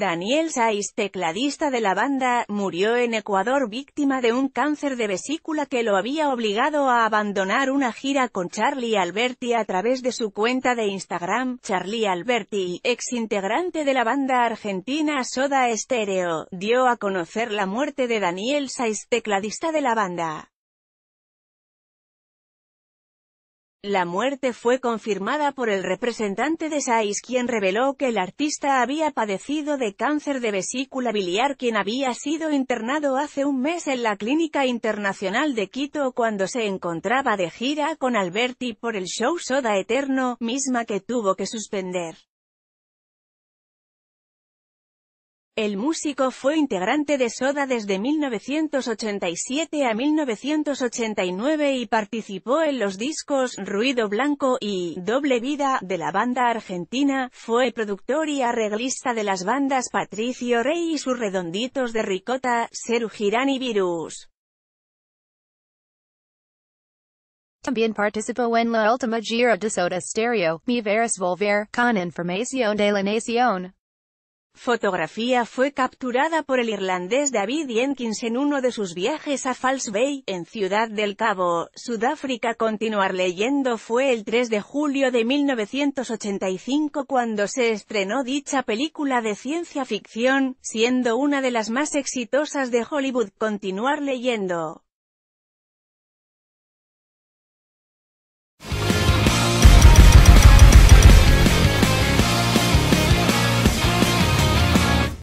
Daniel Saiz, tecladista de la banda, murió en Ecuador víctima de un cáncer de vesícula que lo había obligado a abandonar una gira con Charlie Alberti a través de su cuenta de Instagram. Charlie Alberti, ex integrante de la banda argentina Soda Estéreo, dio a conocer la muerte de Daniel Saiz, tecladista de la banda. La muerte fue confirmada por el representante de Sais quien reveló que el artista había padecido de cáncer de vesícula biliar quien había sido internado hace un mes en la Clínica Internacional de Quito cuando se encontraba de gira con Alberti por el show Soda Eterno, misma que tuvo que suspender. El músico fue integrante de Soda desde 1987 a 1989 y participó en los discos Ruido Blanco y Doble Vida de la banda argentina, fue productor y arreglista de las bandas Patricio Rey y sus redonditos de ricota, Seru y Virus. También participó en la última gira de Soda Stereo, Mi Veras Volver, con Información de la Nación. Fotografía fue capturada por el irlandés David Jenkins en uno de sus viajes a False Bay, en Ciudad del Cabo, Sudáfrica. Continuar leyendo fue el 3 de julio de 1985 cuando se estrenó dicha película de ciencia ficción, siendo una de las más exitosas de Hollywood. Continuar leyendo.